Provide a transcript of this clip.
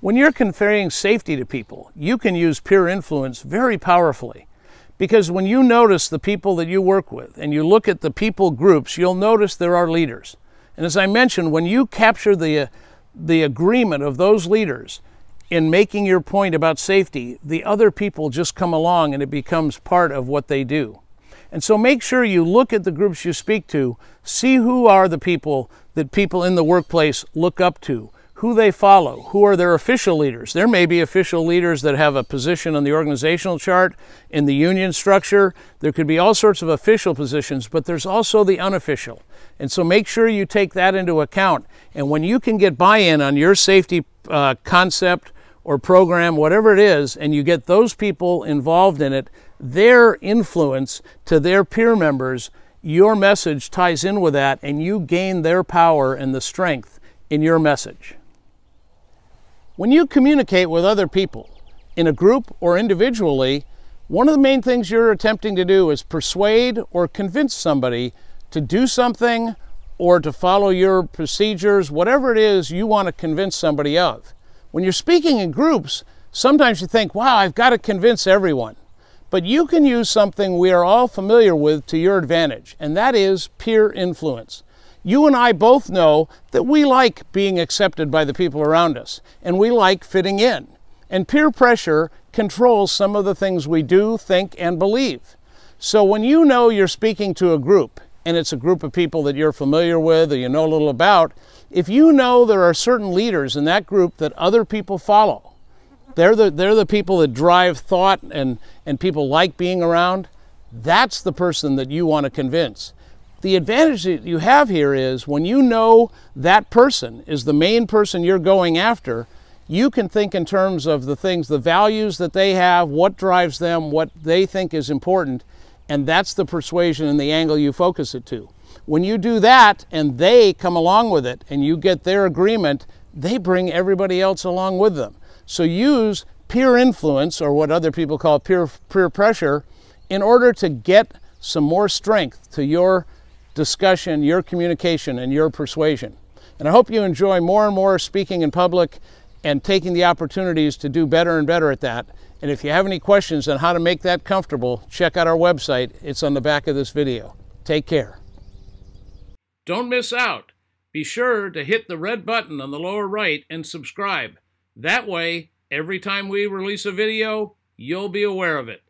When you're conferring safety to people, you can use peer influence very powerfully. Because when you notice the people that you work with and you look at the people groups, you'll notice there are leaders. And as I mentioned, when you capture the, uh, the agreement of those leaders in making your point about safety, the other people just come along and it becomes part of what they do. And so make sure you look at the groups you speak to, see who are the people that people in the workplace look up to, who they follow, who are their official leaders. There may be official leaders that have a position on the organizational chart, in the union structure. There could be all sorts of official positions, but there's also the unofficial. And so make sure you take that into account. And when you can get buy in on your safety uh, concept or program, whatever it is, and you get those people involved in it, their influence to their peer members, your message ties in with that, and you gain their power and the strength in your message. When you communicate with other people, in a group or individually, one of the main things you're attempting to do is persuade or convince somebody to do something or to follow your procedures, whatever it is you want to convince somebody of. When you're speaking in groups, sometimes you think, wow, I've got to convince everyone. But you can use something we are all familiar with to your advantage, and that is peer influence. You and I both know that we like being accepted by the people around us, and we like fitting in. And peer pressure controls some of the things we do, think, and believe. So when you know you're speaking to a group, and it's a group of people that you're familiar with or you know a little about, if you know there are certain leaders in that group that other people follow, they're the, they're the people that drive thought and, and people like being around, that's the person that you want to convince the advantage that you have here is when you know that person is the main person you're going after, you can think in terms of the things, the values that they have, what drives them, what they think is important, and that's the persuasion and the angle you focus it to. When you do that and they come along with it and you get their agreement, they bring everybody else along with them. So use peer influence, or what other people call peer, peer pressure, in order to get some more strength to your discussion, your communication, and your persuasion. And I hope you enjoy more and more speaking in public and taking the opportunities to do better and better at that. And if you have any questions on how to make that comfortable, check out our website. It's on the back of this video. Take care. Don't miss out. Be sure to hit the red button on the lower right and subscribe. That way, every time we release a video, you'll be aware of it.